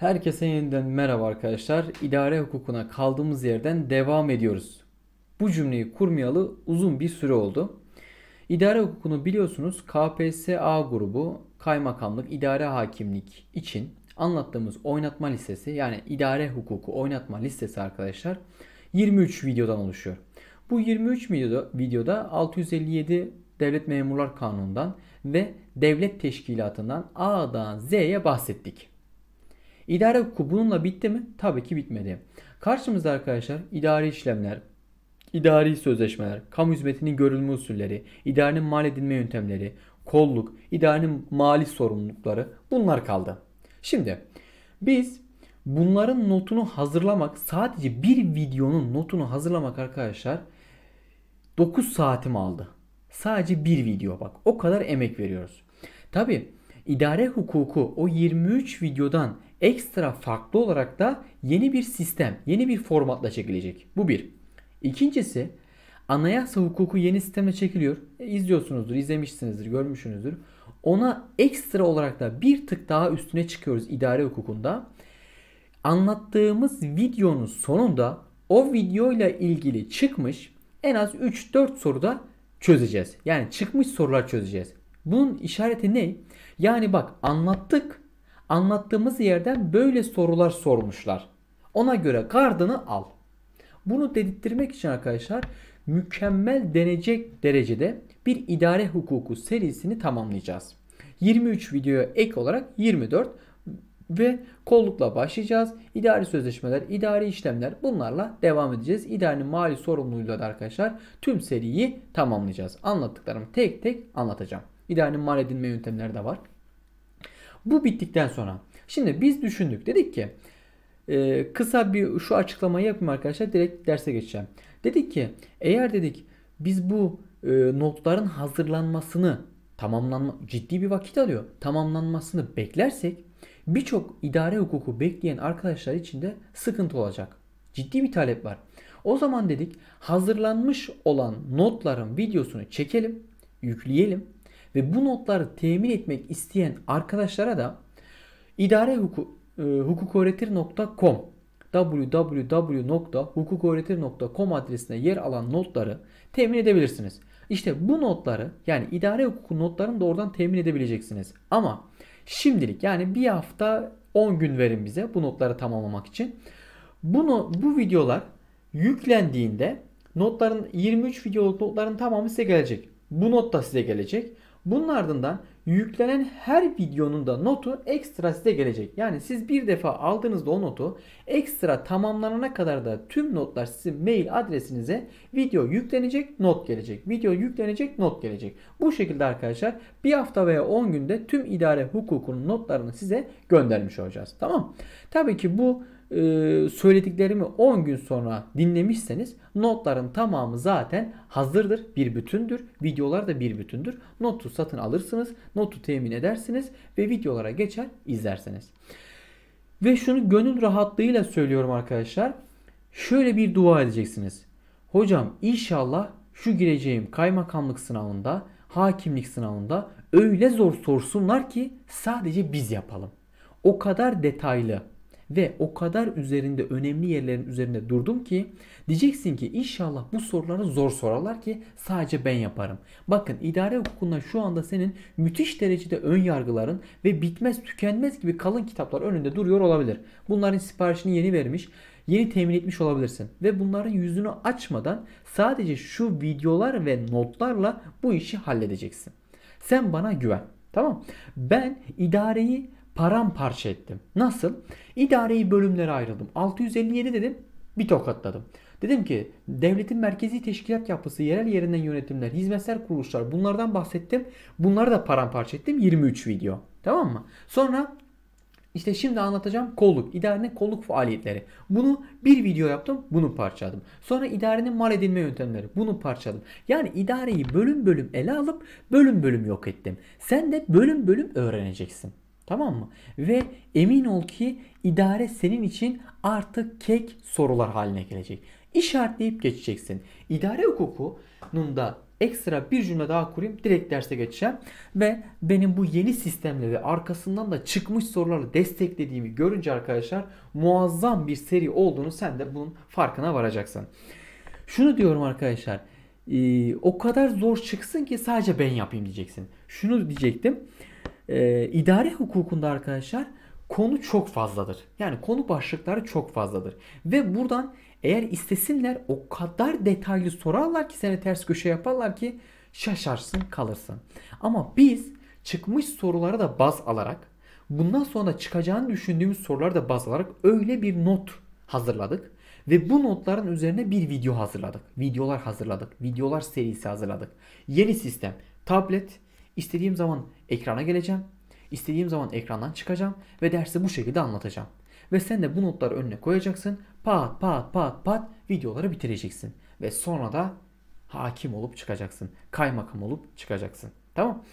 Herkese yeniden merhaba arkadaşlar. İdare hukukuna kaldığımız yerden devam ediyoruz. Bu cümleyi kurmayalı uzun bir süre oldu. İdare hukukunu biliyorsunuz KPSA grubu kaymakamlık, idare hakimlik için anlattığımız oynatma listesi yani idare hukuku oynatma listesi arkadaşlar 23 videodan oluşuyor. Bu 23 videoda, videoda 657 Devlet Memurlar Kanunu'ndan ve devlet teşkilatından A'dan Z'ye bahsettik. İdare hukuku bununla bitti mi? Tabii ki bitmedi. Karşımızda arkadaşlar idari işlemler, idari sözleşmeler, kamu hizmetinin görülme usulleri, idarenin mal edinme yöntemleri, kolluk, idarenin mali sorumlulukları bunlar kaldı. Şimdi biz bunların notunu hazırlamak sadece bir videonun notunu hazırlamak arkadaşlar 9 saatim aldı. Sadece bir video bak o kadar emek veriyoruz. Tabi idare hukuku o 23 videodan ekstra farklı olarak da yeni bir sistem, yeni bir formatla çekilecek. Bu bir. İkincisi anayasa hukuku yeni sisteme çekiliyor. E, izliyorsunuzdur, izlemişsinizdir, görmüşsünüzdür. Ona ekstra olarak da bir tık daha üstüne çıkıyoruz idare hukukunda. Anlattığımız videonun sonunda o videoyla ilgili çıkmış en az 3-4 soruda çözeceğiz. Yani çıkmış sorular çözeceğiz. Bunun işareti ne? Yani bak anlattık Anlattığımız yerden böyle sorular sormuşlar. Ona göre gardını al. Bunu dedirtmek için arkadaşlar mükemmel denecek derecede bir idare hukuku serisini tamamlayacağız. 23 videoya ek olarak 24 ve kollukla başlayacağız. İdari sözleşmeler, idari işlemler bunlarla devam edeceğiz. İdarenin mali sorumluluğuyla da arkadaşlar tüm seriyi tamamlayacağız. Anlattıklarımı tek tek anlatacağım. İdarenin mal edinme yöntemleri de var. Bu bittikten sonra. Şimdi biz düşündük. Dedik ki e, kısa bir şu açıklamayı yapayım arkadaşlar. Direkt derse geçeceğim. Dedik ki eğer dedik biz bu e, notların hazırlanmasını tamamlanma ciddi bir vakit alıyor. Tamamlanmasını beklersek birçok idare hukuku bekleyen arkadaşlar için de sıkıntı olacak. Ciddi bir talep var. O zaman dedik hazırlanmış olan notların videosunu çekelim, yükleyelim ve bu notları temin etmek isteyen arkadaşlara da idare hukuk, e, hukukoğretir.com adresine yer alan notları temin edebilirsiniz. İşte bu notları yani idare hukuku notlarını da oradan temin edebileceksiniz. Ama şimdilik yani bir hafta 10 gün verin bize bu notları tamamlamak için. Bunu, bu videolar yüklendiğinde notların 23 videoluk notların tamamı size gelecek. Bu not da size gelecek. Bunun ardından yüklenen her videonun da notu ekstra size gelecek. Yani siz bir defa aldığınızda o notu ekstra tamamlanana kadar da tüm notlar sizin mail adresinize video yüklenecek, not gelecek. Video yüklenecek, not gelecek. Bu şekilde arkadaşlar bir hafta veya 10 günde tüm idare hukukunun notlarını size göndermiş olacağız. Tamam. Tabii ki bu e, söylediklerimi 10 gün sonra dinlemişseniz notların tamamı zaten hazırdır. Bir bütündür. Videolar da bir bütündür. Notu satın alırsınız. Notu temin edersiniz ve videolara geçer izlersiniz. Ve şunu gönül rahatlığıyla söylüyorum arkadaşlar. Şöyle bir dua edeceksiniz. Hocam inşallah şu gireceğim kaymakamlık sınavında, hakimlik sınavında öyle zor sorsunlar ki sadece biz yapalım. O kadar detaylı, ve o kadar üzerinde önemli yerlerin üzerinde durdum ki diyeceksin ki inşallah bu soruları zor sorarlar ki sadece ben yaparım. Bakın idare hukukunda şu anda senin müthiş derecede ön yargıların ve bitmez tükenmez gibi kalın kitaplar önünde duruyor olabilir. Bunların siparişini yeni vermiş yeni temin etmiş olabilirsin. Ve bunların yüzünü açmadan sadece şu videolar ve notlarla bu işi halledeceksin. Sen bana güven. Tamam. Ben idareyi paramparça ettim. Nasıl? İdareyi bölümlere ayrıldım. 657 dedim bir tokatladım. Dedim ki devletin merkezi teşkilat yapısı, yerel yerinden yönetimler, hizmetsel kuruluşlar bunlardan bahsettim. Bunları da paramparça ettim. 23 video. Tamam mı? Sonra işte şimdi anlatacağım kolluk. İdarenin kolluk faaliyetleri. Bunu bir video yaptım. Bunu parçaladım. Sonra idarenin mal edilme yöntemleri. Bunu parçaladım. Yani idareyi bölüm bölüm ele alıp bölüm bölüm yok ettim. Sen de bölüm bölüm öğreneceksin. Tamam mı? Ve emin ol ki idare senin için artık kek sorular haline gelecek. İşaretleyip geçeceksin. İdare hukukunun da ekstra bir cümle daha kurayım. Direkt derse geçeceğim. Ve benim bu yeni sistemle ve arkasından da çıkmış soruları desteklediğimi görünce arkadaşlar muazzam bir seri olduğunu sen de bunun farkına varacaksın. Şunu diyorum arkadaşlar. Ee, o kadar zor çıksın ki sadece ben yapayım diyeceksin. Şunu diyecektim e, ee, idare hukukunda arkadaşlar konu çok fazladır. Yani konu başlıkları çok fazladır. Ve buradan eğer istesinler o kadar detaylı sorarlar ki seni ters köşe yaparlar ki şaşarsın kalırsın. Ama biz çıkmış soruları da baz alarak bundan sonra çıkacağını düşündüğümüz soruları da baz alarak öyle bir not hazırladık. Ve bu notların üzerine bir video hazırladık. Videolar hazırladık. Videolar serisi hazırladık. Yeni sistem. Tablet. istediğim zaman ekrana geleceğim. İstediğim zaman ekrandan çıkacağım ve dersi bu şekilde anlatacağım. Ve sen de bu notları önüne koyacaksın. Pat pat pat pat videoları bitireceksin. Ve sonra da hakim olup çıkacaksın. Kaymakam olup çıkacaksın. Tamam.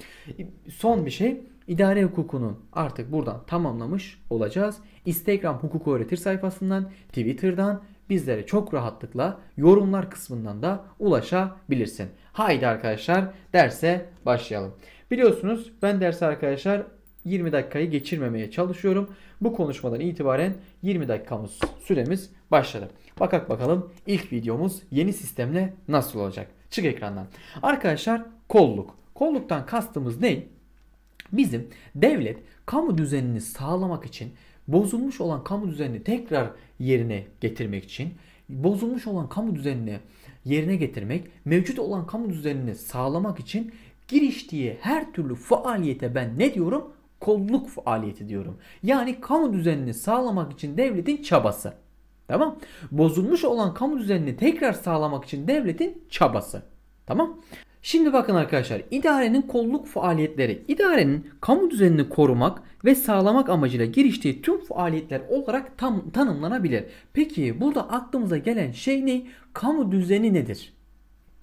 Son bir şey. İdare hukukunun artık buradan tamamlamış olacağız. Instagram hukuk öğretir sayfasından, Twitter'dan, bizlere çok rahatlıkla yorumlar kısmından da ulaşabilirsin. Haydi arkadaşlar derse başlayalım. Biliyorsunuz ben derse arkadaşlar 20 dakikayı geçirmemeye çalışıyorum. Bu konuşmadan itibaren 20 dakikamız süremiz başladı. Bakak bakalım ilk videomuz yeni sistemle nasıl olacak? Çık ekrandan. Arkadaşlar kolluk. Kolluktan kastımız ne? Bizim devlet kamu düzenini sağlamak için bozulmuş olan kamu düzenini tekrar yerine getirmek için bozulmuş olan kamu düzenini yerine getirmek, mevcut olan kamu düzenini sağlamak için giriştiği her türlü faaliyete ben ne diyorum? Kolluk faaliyeti diyorum. Yani kamu düzenini sağlamak için devletin çabası. Tamam? Bozulmuş olan kamu düzenini tekrar sağlamak için devletin çabası. Tamam? Şimdi bakın arkadaşlar idarenin kolluk faaliyetleri idarenin kamu düzenini korumak ve sağlamak amacıyla giriştiği tüm faaliyetler olarak tam tanımlanabilir. Peki burada aklımıza gelen şey ne? Kamu düzeni nedir?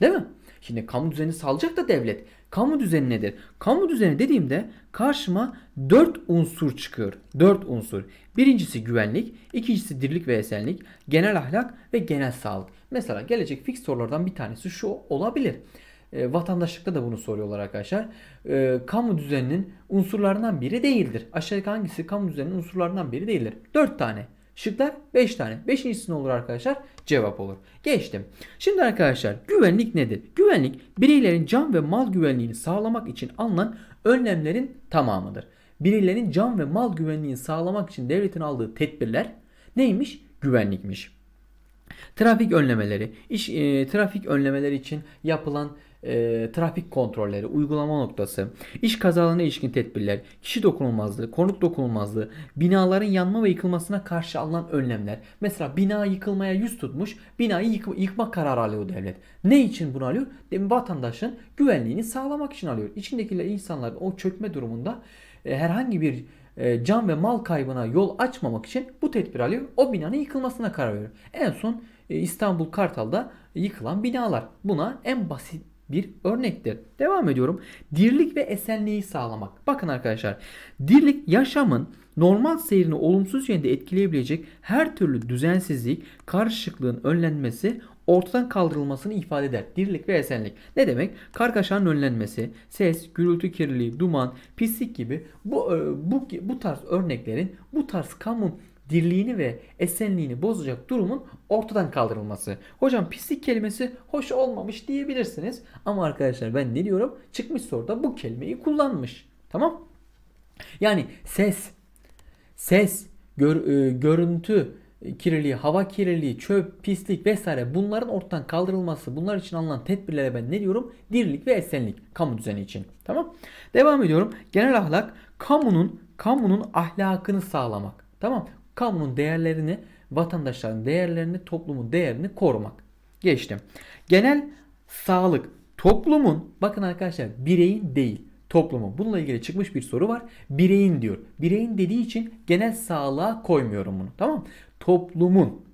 Değil mi? Şimdi kamu düzeni sağlayacak da devlet. Kamu düzeni nedir? Kamu düzeni dediğimde karşıma 4 unsur çıkıyor. 4 unsur. Birincisi güvenlik, ikincisi dirlik ve esenlik, genel ahlak ve genel sağlık. Mesela gelecek fix sorulardan bir tanesi şu olabilir. E, vatandaşlıkta da bunu soruyorlar arkadaşlar. E, kamu düzeninin unsurlarından biri değildir. Aşağıdaki hangisi kamu düzeninin unsurlarından biri değildir? 4 tane. Şıklar 5 tane. 5.si ne olur arkadaşlar? Cevap olur. Geçtim. Şimdi arkadaşlar güvenlik nedir? Güvenlik bireylerin can ve mal güvenliğini sağlamak için alınan önlemlerin tamamıdır. Bireylerin can ve mal güvenliğini sağlamak için devletin aldığı tedbirler neymiş? Güvenlikmiş. Trafik önlemeleri, iş, e, trafik önlemeleri için yapılan e, trafik kontrolleri, uygulama noktası, iş kazalarına ilişkin tedbirler, kişi dokunulmazlığı, konut dokunulmazlığı, binaların yanma ve yıkılmasına karşı alınan önlemler. Mesela bina yıkılmaya yüz tutmuş, binayı yık yıkma kararı alıyor devlet. Ne için bunu alıyor? Vatandaşın güvenliğini sağlamak için alıyor. İçindekiler insanlar o çökme durumunda e, herhangi bir e, can ve mal kaybına yol açmamak için bu tedbir alıyor. O binanın yıkılmasına karar veriyor. En son e, İstanbul Kartal'da yıkılan binalar. Buna en basit bir örnektir. Devam ediyorum. Dirlik ve esenliği sağlamak. Bakın arkadaşlar. Dirlik yaşamın normal seyrini olumsuz yönde etkileyebilecek her türlü düzensizlik, karışıklığın önlenmesi, ortadan kaldırılmasını ifade eder. Dirlik ve esenlik. Ne demek? Kargaşanın önlenmesi, ses, gürültü kirliliği, duman, pislik gibi bu e, bu bu tarz örneklerin, bu tarz kamun dirliğini ve esenliğini bozacak durumun ortadan kaldırılması. Hocam pislik kelimesi hoş olmamış diyebilirsiniz. Ama arkadaşlar ben ne diyorum? Çıkmış soruda bu kelimeyi kullanmış. Tamam? Yani ses, ses, gör, e, görüntü, kirliliği, hava kirliliği, çöp, pislik vesaire bunların ortadan kaldırılması, bunlar için alınan tedbirlere ben ne diyorum? Dirlik ve esenlik kamu düzeni için. Tamam? Devam ediyorum. Genel ahlak kamunun kamunun ahlakını sağlamak. Tamam? Kamunun değerlerini, vatandaşların değerlerini, toplumun değerini korumak. Geçtim. Genel sağlık toplumun bakın arkadaşlar bireyin değil Toplumu, Bununla ilgili çıkmış bir soru var. Bireyin diyor. Bireyin dediği için genel sağlığa koymuyorum bunu. Tamam Toplumun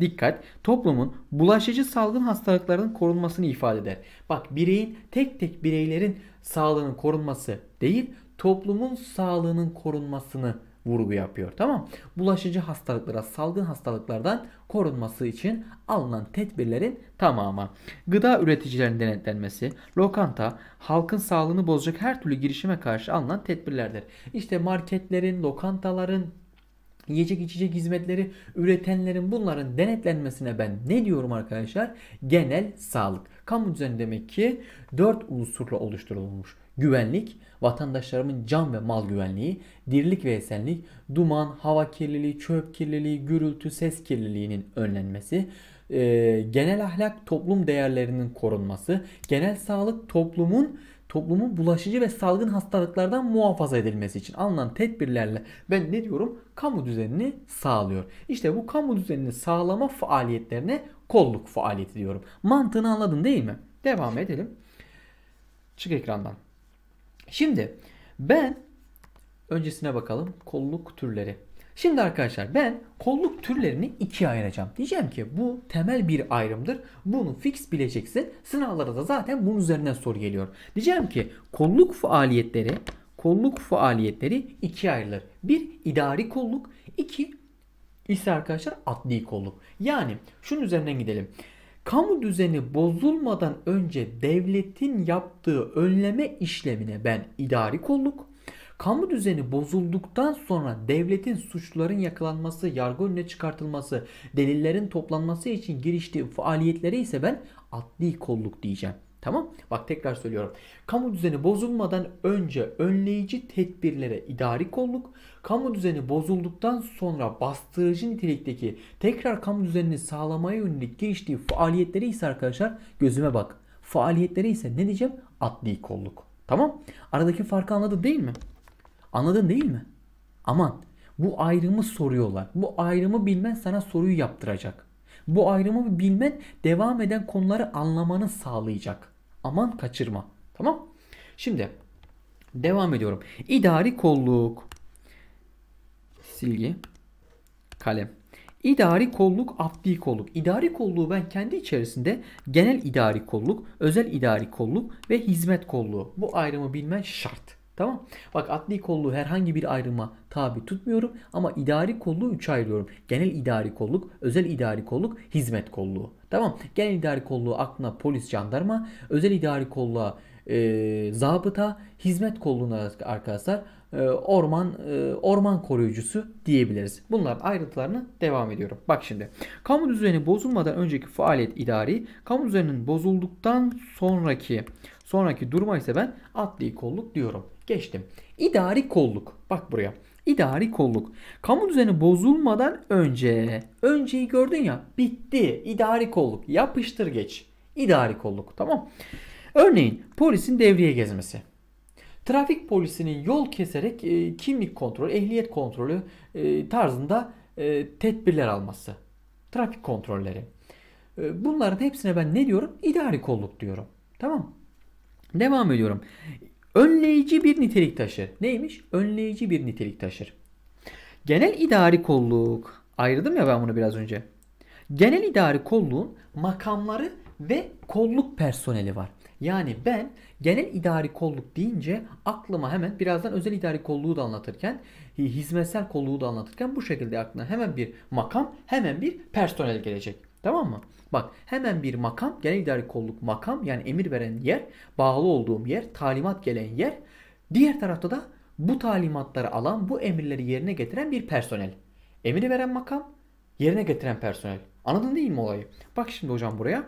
Dikkat, toplumun bulaşıcı salgın hastalıkların korunmasını ifade eder. Bak bireyin tek tek bireylerin sağlığının korunması değil, toplumun sağlığının korunmasını vurgu yapıyor. Tamam. Bulaşıcı hastalıklara, salgın hastalıklardan korunması için alınan tedbirlerin tamamı. Gıda üreticilerinin denetlenmesi, lokanta, halkın sağlığını bozacak her türlü girişime karşı alınan tedbirlerdir. İşte marketlerin, lokantaların, yiyecek içecek hizmetleri üretenlerin bunların denetlenmesine ben ne diyorum arkadaşlar? Genel sağlık. Kamu düzeni demek ki 4 unsurla oluşturulmuş güvenlik, vatandaşlarımın can ve mal güvenliği, dirlik ve esenlik, duman, hava kirliliği, çöp kirliliği, gürültü, ses kirliliğinin önlenmesi, e, genel ahlak toplum değerlerinin korunması, genel sağlık toplumun toplumun bulaşıcı ve salgın hastalıklardan muhafaza edilmesi için alınan tedbirlerle ben ne diyorum? Kamu düzenini sağlıyor. İşte bu kamu düzenini sağlama faaliyetlerine kolluk faaliyeti diyorum. Mantığını anladın değil mi? Devam edelim. Çık ekrandan. Şimdi ben öncesine bakalım kolluk türleri. Şimdi arkadaşlar ben kolluk türlerini ikiye ayıracağım. Diyeceğim ki bu temel bir ayrımdır. Bunu fix bileceksin. Sınavlarda da zaten bunun üzerine soru geliyor. Diyeceğim ki kolluk faaliyetleri kolluk faaliyetleri ikiye ayrılır. Bir idari kolluk, iki ise arkadaşlar adli kolluk. Yani şunun üzerinden gidelim kamu düzeni bozulmadan önce devletin yaptığı önleme işlemine ben idari kolluk, kamu düzeni bozulduktan sonra devletin suçluların yakalanması, yargı önüne çıkartılması, delillerin toplanması için giriştiği faaliyetlere ise ben adli kolluk diyeceğim. Tamam? Bak tekrar söylüyorum. Kamu düzeni bozulmadan önce önleyici tedbirlere idari kolluk, kamu düzeni bozulduktan sonra bastırıcı nitelikteki tekrar kamu düzenini sağlamaya yönelik giriştiği faaliyetleri ise arkadaşlar gözüme bak. faaliyetleri ise ne diyeceğim? Adli kolluk. Tamam. Aradaki farkı anladın değil mi? Anladın değil mi? Aman bu ayrımı soruyorlar. Bu ayrımı bilmen sana soruyu yaptıracak. Bu ayrımı bilmen devam eden konuları anlamanı sağlayacak. Aman kaçırma. Tamam? Şimdi devam ediyorum. İdari kolluk silgi, kalem. İdari kolluk, abdi kolluk. İdari kolluğu ben kendi içerisinde genel idari kolluk, özel idari kolluk ve hizmet kolluğu. Bu ayrımı bilmen şart. Tamam. Bak adli kolluğu herhangi bir ayrıma tabi tutmuyorum ama idari kolluğu 3 ayırıyorum. Genel idari kolluk, özel idari kolluk, hizmet kolluğu. Tamam. Genel idari kolluğu aklına polis, jandarma, özel idari kolluğa e, zabıta, hizmet kolluğuna arkadaşlar e, orman e, orman koruyucusu diyebiliriz. Bunlar ayrıntılarına devam ediyorum. Bak şimdi kamu düzeni bozulmadan önceki faaliyet idari, kamu düzeninin bozulduktan sonraki sonraki duruma ise ben adli kolluk diyorum. Geçtim. İdari kolluk. Bak buraya. İdari kolluk. Kamu düzeni bozulmadan önce. Önceyi gördün ya. Bitti. İdari kolluk. Yapıştır geç. İdari kolluk. Tamam. Örneğin polisin devriye gezmesi. Trafik polisinin yol keserek e, kimlik kontrolü, ehliyet kontrolü e, tarzında e, tedbirler alması. Trafik kontrolleri. E, bunların hepsine ben ne diyorum? İdari kolluk diyorum. Tamam Devam ediyorum. Önleyici bir nitelik taşır. Neymiş? Önleyici bir nitelik taşır. Genel idari kolluk. Ayırdım ya ben bunu biraz önce. Genel idari kolluğun makamları ve kolluk personeli var. Yani ben genel idari kolluk deyince aklıma hemen birazdan özel idari kolluğu da anlatırken hizmetsel kolluğu da anlatırken bu şekilde aklına hemen bir makam hemen bir personel gelecek. Tamam mı? Bak hemen bir makam genel idari kolluk makam yani emir veren yer bağlı olduğum yer talimat gelen yer diğer tarafta da bu talimatları alan bu emirleri yerine getiren bir personel. Emiri veren makam yerine getiren personel. Anladın değil mi olayı? Bak şimdi hocam buraya.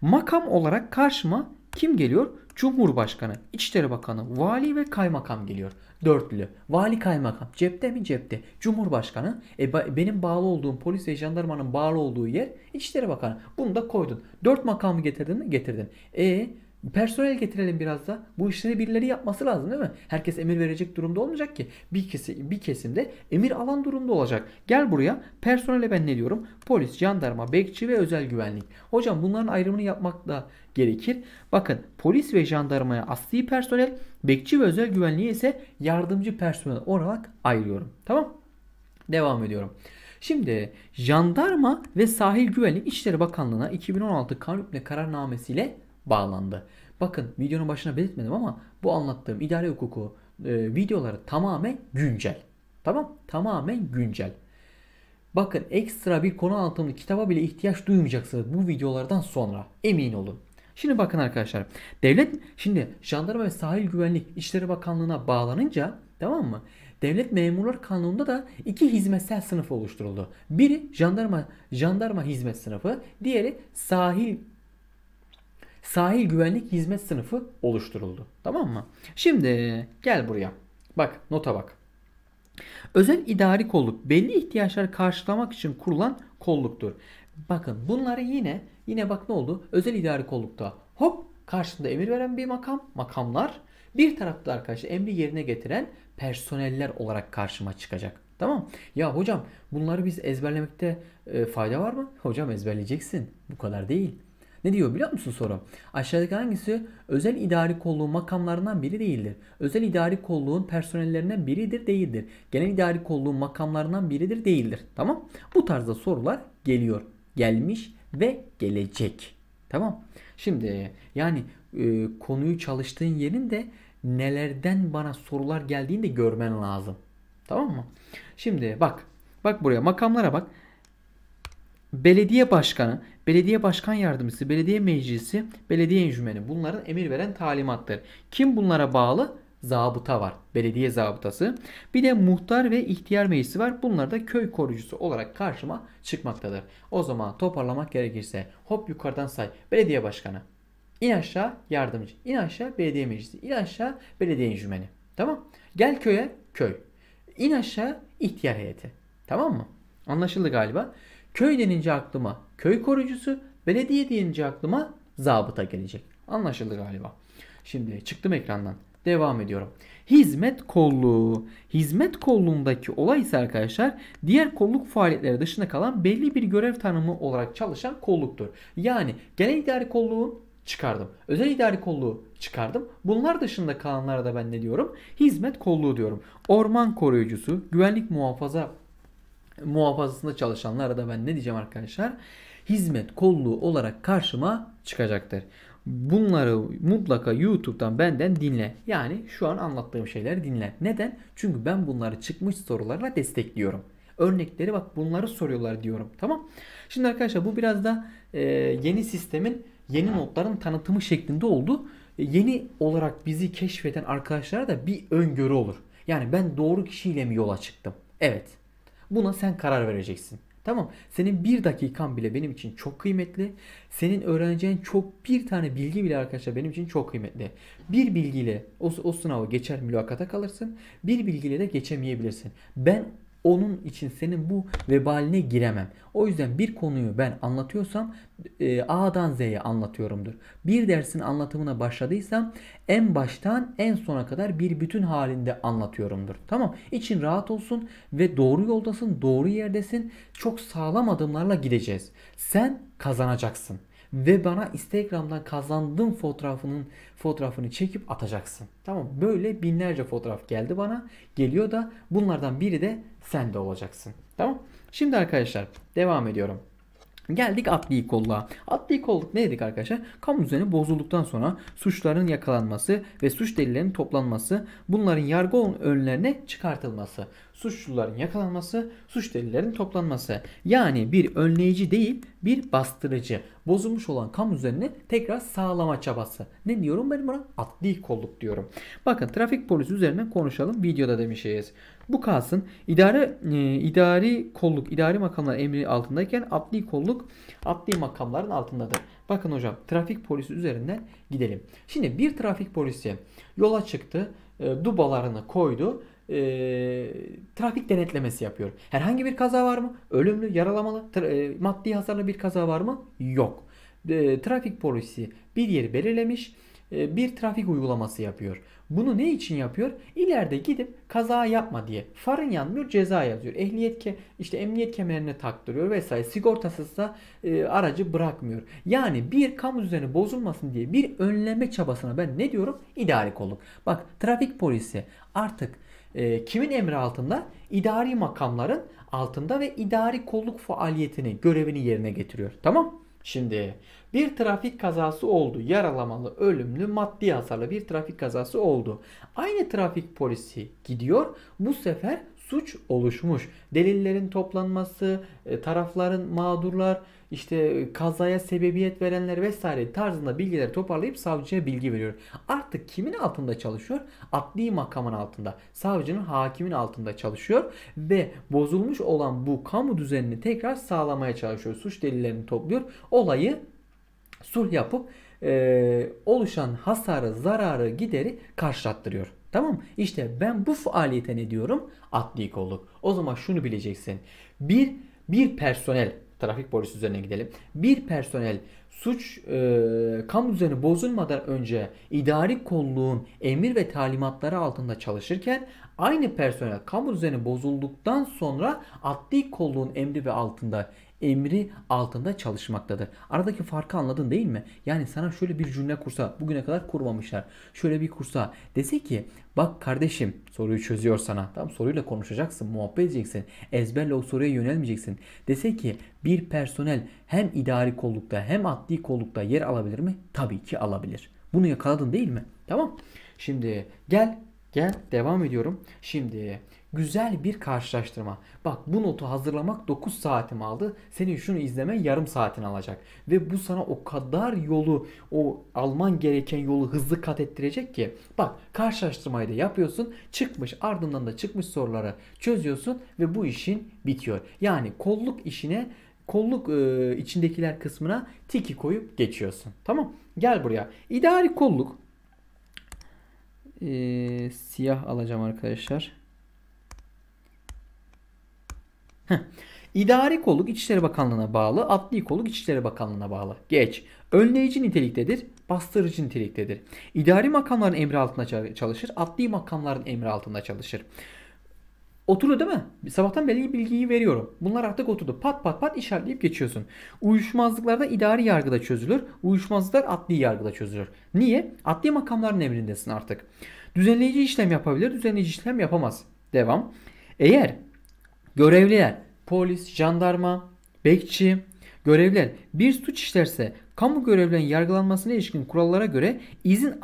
Makam olarak karşıma kim geliyor? Cumhurbaşkanı, İçişleri Bakanı, vali ve kaymakam geliyor. Dörtlü. Vali kaymakam. Cepte mi? Cepte. Cumhurbaşkanı. E, ba- benim bağlı olduğum polis ve jandarmanın bağlı olduğu yer İçişleri Bakanı. Bunu da koydun. Dört makamı getirdin mi? Getirdin. E Personel getirelim biraz da. Bu işleri birileri yapması lazım değil mi? Herkes emir verecek durumda olmayacak ki. Bir, kesi, bir kesimde emir alan durumda olacak. Gel buraya personele ben ne diyorum? Polis, jandarma, bekçi ve özel güvenlik. Hocam bunların ayrımını yapmakta gerekir. Bakın polis ve jandarmaya asli personel, bekçi ve özel güvenliğe ise yardımcı personel olarak ayırıyorum. Tamam? Devam ediyorum. Şimdi jandarma ve sahil güvenlik İçişleri Bakanlığı'na 2016 kanun hükmüne kararnamesiyle bağlandı. Bakın videonun başına belirtmedim ama bu anlattığım idare hukuku e, videoları tamamen güncel. Tamam? Tamamen güncel. Bakın ekstra bir konu anlatımlı kitaba bile ihtiyaç duymayacaksınız bu videolardan sonra. Emin olun. Şimdi bakın arkadaşlar. Devlet şimdi Jandarma ve Sahil Güvenlik İçişleri Bakanlığı'na bağlanınca tamam mı? Devlet Memurlar Kanunu'nda da iki hizmetsel sınıf oluşturuldu. Biri jandarma jandarma hizmet sınıfı, diğeri sahil sahil güvenlik hizmet sınıfı oluşturuldu. Tamam mı? Şimdi gel buraya. Bak nota bak. Özel idari kolluk belli ihtiyaçları karşılamak için kurulan kolluktur. Bakın bunları yine Yine bak ne oldu? Özel idari kollukta hop karşında emir veren bir makam, makamlar. Bir tarafta arkadaşlar emri yerine getiren personeller olarak karşıma çıkacak. Tamam. Ya hocam bunları biz ezberlemekte e, fayda var mı? Hocam ezberleyeceksin. Bu kadar değil. Ne diyor biliyor musun soru? Aşağıdaki hangisi özel idari kolluğun makamlarından biri değildir? Özel idari kolluğun personellerinden biridir değildir. Genel idari kolluğun makamlarından biridir değildir. Tamam. Bu tarzda sorular geliyor. Gelmiş ve gelecek. Tamam. Şimdi yani e, konuyu çalıştığın yerin de nelerden bana sorular geldiğini de görmen lazım. Tamam mı? Şimdi bak. Bak buraya makamlara bak. Belediye başkanı, belediye başkan yardımcısı, belediye meclisi, belediye enjümeni bunların emir veren talimattır. Kim bunlara bağlı? zabıta var. Belediye zabıtası. Bir de muhtar ve ihtiyar meclisi var. Bunlar da köy koruyucusu olarak karşıma çıkmaktadır. O zaman toparlamak gerekirse hop yukarıdan say. Belediye başkanı. İn aşağı yardımcı. İn aşağı belediye meclisi. İn aşağı belediye encümeni. Tamam. Gel köye köy. İn aşağı ihtiyar heyeti. Tamam mı? Anlaşıldı galiba. Köy denince aklıma köy koruyucusu, belediye deyince aklıma zabıta gelecek. Anlaşıldı galiba. Şimdi çıktım ekrandan. Devam ediyorum. Hizmet kolluğu. Hizmet kolluğundaki olay ise arkadaşlar diğer kolluk faaliyetleri dışında kalan belli bir görev tanımı olarak çalışan kolluktur. Yani genel idari kolluğu çıkardım. Özel idari kolluğu çıkardım. Bunlar dışında kalanlara da ben ne diyorum? Hizmet kolluğu diyorum. Orman koruyucusu, güvenlik muhafaza muhafazasında çalışanlara da ben ne diyeceğim arkadaşlar? Hizmet kolluğu olarak karşıma çıkacaktır. Bunları mutlaka YouTube'dan benden dinle. Yani şu an anlattığım şeyler dinle. Neden? Çünkü ben bunları çıkmış sorularla destekliyorum. Örnekleri bak bunları soruyorlar diyorum. Tamam. Şimdi arkadaşlar bu biraz da e, yeni sistemin yeni notların tanıtımı şeklinde oldu. E, yeni olarak bizi keşfeden arkadaşlara da bir öngörü olur. Yani ben doğru kişiyle mi yola çıktım? Evet. Buna sen karar vereceksin. Tamam senin bir dakikan bile benim için çok kıymetli. Senin öğreneceğin çok bir tane bilgi bile arkadaşlar benim için çok kıymetli. Bir bilgiyle o, o sınavı geçer mülakata kalırsın. Bir bilgiyle de geçemeyebilirsin. Ben onun için senin bu vebaline giremem. O yüzden bir konuyu ben anlatıyorsam e, A'dan Z'ye anlatıyorumdur. Bir dersin anlatımına başladıysam en baştan en sona kadar bir bütün halinde anlatıyorumdur. Tamam İçin rahat olsun ve doğru yoldasın, doğru yerdesin. Çok sağlam adımlarla gideceğiz. Sen kazanacaksın ve bana Instagram'dan kazandığım fotoğrafının fotoğrafını çekip atacaksın. Tamam böyle binlerce fotoğraf geldi bana. Geliyor da bunlardan biri de sen de olacaksın. Tamam? Şimdi arkadaşlar devam ediyorum. Geldik adli kolluğa. Adli kolluk ne dedik arkadaşlar? Kamu düzeni bozulduktan sonra suçların yakalanması ve suç delillerinin toplanması, bunların yargı önlerine çıkartılması suçluların yakalanması, suç delillerin toplanması. Yani bir önleyici değil bir bastırıcı. Bozulmuş olan kamu üzerine tekrar sağlama çabası. Ne diyorum ben buna? Adli kolluk diyorum. Bakın trafik polisi üzerine konuşalım videoda demişiz. Bu kalsın. İdare, e, idari kolluk, idari makamlar emri altındayken adli kolluk adli makamların altındadır. Bakın hocam trafik polisi üzerinden gidelim. Şimdi bir trafik polisi yola çıktı, e, dubalarını koydu e, trafik denetlemesi yapıyor. Herhangi bir kaza var mı? Ölümlü, yaralamalı, e, maddi hasarlı bir kaza var mı? Yok. E, trafik polisi bir yeri belirlemiş e, bir trafik uygulaması yapıyor. Bunu ne için yapıyor? İleride gidip kaza yapma diye. Farın yanmıyor ceza yazıyor. Ehliyet ke işte emniyet kemerine taktırıyor vesaire. Sigortasızsa e, aracı bırakmıyor. Yani bir kamu düzeni bozulmasın diye bir önleme çabasına ben ne diyorum? İdari kolluk. Bak trafik polisi artık e, kimin emri altında? İdari makamların altında ve idari kolluk faaliyetini, görevini yerine getiriyor. Tamam? Şimdi bir trafik kazası oldu. Yaralamalı, ölümlü, maddi hasarlı bir trafik kazası oldu. Aynı trafik polisi gidiyor. Bu sefer suç oluşmuş. Delillerin toplanması, e, tarafların mağdurlar, işte e, kazaya sebebiyet verenler vesaire tarzında bilgileri toparlayıp savcıya bilgi veriyor. Artık kimin altında çalışıyor? Adli makamın altında. Savcının hakimin altında çalışıyor ve bozulmuş olan bu kamu düzenini tekrar sağlamaya çalışıyor. Suç delillerini topluyor. Olayı sulh yapıp e, oluşan hasarı, zararı, gideri karşılattırıyor. Tamam mı? İşte ben bu faaliyete ne diyorum? Adli kolluk. O zaman şunu bileceksin. Bir, bir personel trafik polisi üzerine gidelim. Bir personel suç e, kamu düzeni bozulmadan önce idari kolluğun emir ve talimatları altında çalışırken aynı personel kamu düzeni bozulduktan sonra adli kolluğun emri ve altında emri altında çalışmaktadır. Aradaki farkı anladın değil mi? Yani sana şöyle bir cümle kursa bugüne kadar kurmamışlar. Şöyle bir kursa dese ki bak kardeşim soruyu çözüyor sana. Tam soruyla konuşacaksın, muhabbet edeceksin. Ezberle o soruya yönelmeyeceksin. Dese ki bir personel hem idari kollukta hem adli kollukta yer alabilir mi? Tabii ki alabilir. Bunu yakaladın değil mi? Tamam. Şimdi gel gel devam ediyorum. Şimdi Güzel bir karşılaştırma. Bak bu notu hazırlamak 9 saatimi aldı. Senin şunu izleme yarım saatini alacak. Ve bu sana o kadar yolu, o alman gereken yolu hızlı kat ettirecek ki. Bak karşılaştırmayı da yapıyorsun. Çıkmış ardından da çıkmış soruları çözüyorsun ve bu işin bitiyor. Yani kolluk işine kolluk e, içindekiler kısmına tiki koyup geçiyorsun. Tamam gel buraya. İdari kolluk e, siyah alacağım arkadaşlar. İdari kolluk İçişleri Bakanlığı'na bağlı, adli kolluk İçişleri Bakanlığı'na bağlı. Geç. Önleyici niteliktedir, bastırıcı niteliktedir. İdari makamların emri altında çalışır, adli makamların emri altında çalışır. Oturdu değil mi? Sabahtan beri bilgiyi veriyorum. Bunlar artık oturdu. Pat pat pat işaretleyip geçiyorsun. Uyuşmazlıklarda idari yargıda çözülür. Uyuşmazlıklar adli yargıda çözülür. Niye? Adli makamların emrindesin artık. Düzenleyici işlem yapabilir, düzenleyici işlem yapamaz. Devam. Eğer Görevliler, polis, jandarma, bekçi, görevliler bir suç işlerse kamu görevlilerin yargılanmasına ilişkin kurallara göre izin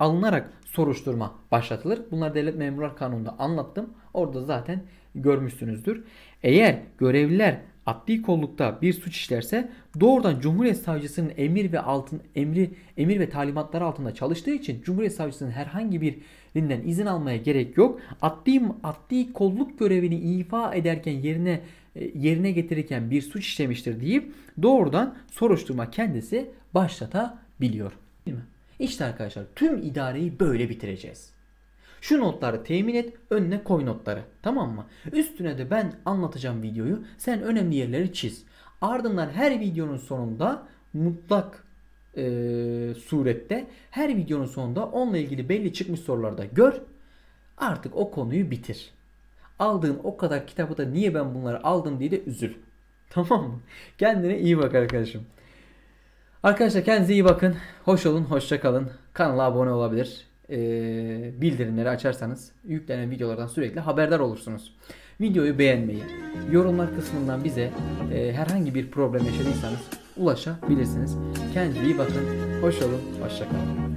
alınarak soruşturma başlatılır. Bunlar devlet memurlar kanununda anlattım. Orada zaten görmüşsünüzdür. Eğer görevliler adli kollukta bir suç işlerse doğrudan Cumhuriyet Savcısının emir ve altın emri emir ve talimatları altında çalıştığı için Cumhuriyet Savcısının herhangi bir linden izin almaya gerek yok. Adli, adli kolluk görevini ifa ederken yerine e, yerine getirirken bir suç işlemiştir deyip doğrudan soruşturma kendisi başlatabiliyor. Değil mi? İşte arkadaşlar tüm idareyi böyle bitireceğiz. Şu notları temin et, önüne koy notları. Tamam mı? Üstüne de ben anlatacağım videoyu. Sen önemli yerleri çiz. Ardından her videonun sonunda mutlak e, surette her videonun sonunda onunla ilgili belli çıkmış sorularda gör. Artık o konuyu bitir. Aldığım o kadar kitabı da niye ben bunları aldım diye de üzül. Tamam mı? Kendine iyi bak arkadaşım. Arkadaşlar kendinize iyi bakın. Hoş olun, hoşça kalın. Kanala abone olabilir. Ee, bildirimleri açarsanız yüklenen videolardan sürekli haberdar olursunuz. Videoyu beğenmeyi, yorumlar kısmından bize e, herhangi bir problem yaşadıysanız ulaşabilirsiniz. Kendinize iyi bakın. Hoş olun. Hoşçakalın.